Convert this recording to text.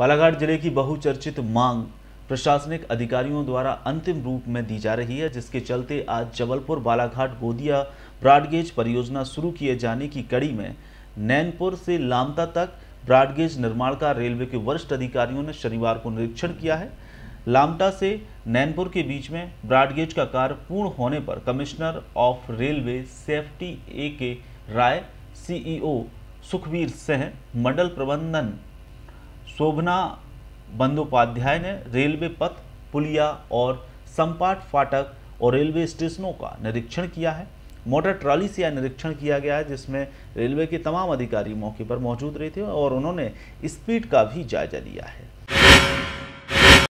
बालाघाट जिले की बहुचर्चित मांग प्रशासनिक अधिकारियों द्वारा अंतिम रूप में दी जा रही है जिसके चलते आज जबलपुर बालाघाट गोदिया ब्रॉडगेज परियोजना शुरू किए जाने की कड़ी में नैनपुर से लामता तक ब्रॉडगेज निर्माण का रेलवे के वरिष्ठ अधिकारियों ने शनिवार को निरीक्षण किया है लामटा से नैनपुर के बीच में ब्रॉडगेज का कार्य पूर्ण होने पर commissioner of railway safety A K Rai CEO Sukhvir Singh मंडल प्रबंधन शोभना बंदोपाध्याय ने रेलवे पथ पुलिया और संपाट फाटक और रेलवे स्टेशनों का निरीक्षण किया है मोटर ट्रॉली से यह निरीक्षण किया गया है जिसमें रेलवे के तमाम अधिकारी मौके पर मौजूद रहे थे और उन्होंने स्पीड का भी जायजा लिया है